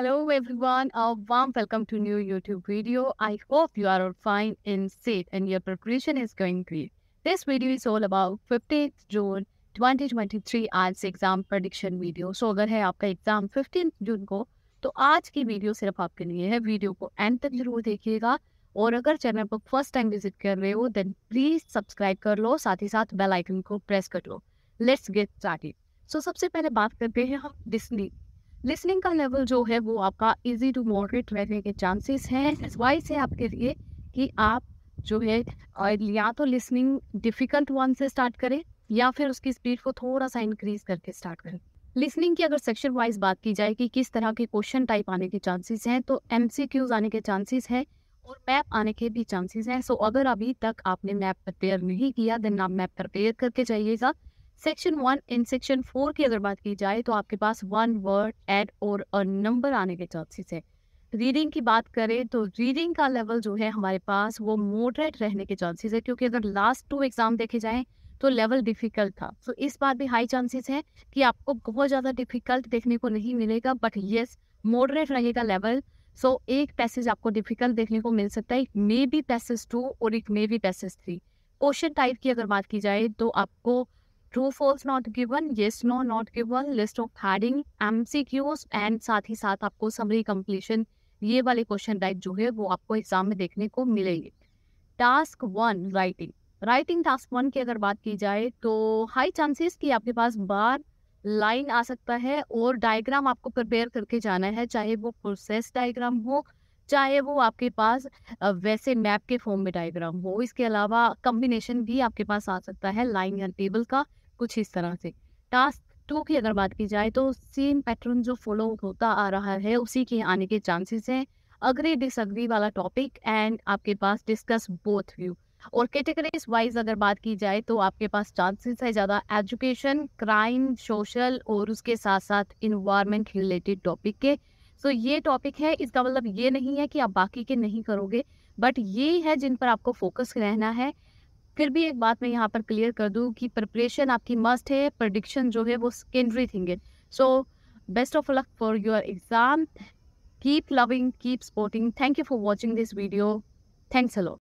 Hello everyone, a warm welcome to new YouTube video. I hope you are all fine and safe and your preparation is going great. This video is all about 15th June 2023 आज exam prediction video so अगर है आपका exam 15 जून को तो आज की video सिर्फ आपके लिए है वीडियो को एंड तक जरूर देखिएगा और अगर चैनल पर फर्स्ट टाइम विजिट कर रहे हो देन प्लीज सब्सक्राइब कर लो साथ ही साथ बेल आइकन को प्रेस कर लो लेट्स गेट स्टार्टेड सो सबसे पहले बात करते हैं हम डिस्नी लिसनिंग का लेवल जो है वो आपका इजी टू मॉडरेट रहने के चांसेस हैं वाइस है आपके लिए कि आप जो है या तो लिसनिंग डिफिकल्ट वन से स्टार्ट करें या फिर उसकी स्पीड को थोड़ा सा इंक्रीज करके स्टार्ट करें लिसनिंग की अगर सेक्शन वाइज बात की जाए कि किस तरह के क्वेश्चन टाइप आने के चांसेस हैं तो एम आने के चांसेस हैं और मैप आने के भी चांसेस हैं सो अगर अभी तक आपने मैप प्रिपेयर नहीं किया देन आप मैप प्रिपेयर करके जाइएगा सेक्शन वन इन सेक्शन फोर की अगर बात की जाए तो आपके पास वन वर्ड एड और अ नंबर आने के चांसेस है रीडिंग की बात करें तो रीडिंग का लेवल जो है हमारे पास वो मोडरेट रहने के चांसेस है क्योंकि अगर लास्ट टू एग्जाम देखे जाएं तो लेवल डिफिकल्ट था सो so, इस बार भी हाई चांसेस है कि आपको बहुत ज़्यादा डिफिकल्ट देखने को नहीं मिलेगा बट येस मॉडरेट रहेगा लेवल सो so, एक पैसेज आपको डिफिकल्ट देखने को मिल सकता है मे बी पैसेज टू और एक may be passage three question type की अगर बात की जाए तो आपको true false not given yes no not given list of heading MCQs and साथ ही साथ आपको समरी कंप्लीशन ये वाले क्वेश्चन टाइप जो है वो आपको एग्जाम में देखने को मिलेंगे task one writing writing task one की अगर बात की जाए तो हाई चांसेस कि आपके पास बार लाइन आ सकता है और डायग्राम आपको प्रिपेयर करके जाना है चाहे वो प्रोसेस डायग्राम हो चाहे वो आपके पास वैसे मैप के फॉर्म में डायग्राम हो इसके अलावा कम्बिनेशन भी आपके पास आ सकता है लाइन या टेबल का कुछ इस तरह से टास्क टू की अगर बात की जाए तो सेम पैटर्न जो फॉलो होता आ रहा है उसी के आने के चांसेस हैं अग्री डिसअग्री वाला टॉपिक एंड आपके पास डिस्कस बोथ व्यू और कैटेगरीज वाइज अगर बात की जाए तो आपके पास चांसेस है ज़्यादा एजुकेशन क्राइम सोशल और उसके साथ साथ इन्वायरमेंट रिलेटेड टॉपिक के सो so, ये टॉपिक है इसका मतलब ये नहीं है कि आप बाकी के नहीं करोगे बट ये है जिन पर आपको फोकस रहना है फिर भी एक बात मैं यहाँ पर क्लियर कर दूँ कि प्रिपरेशन आपकी मस्ट है प्रडिक्शन जो है वो सेकेंडरी थिंग है so best of luck for your exam keep loving keep supporting thank you for watching this video thanks hello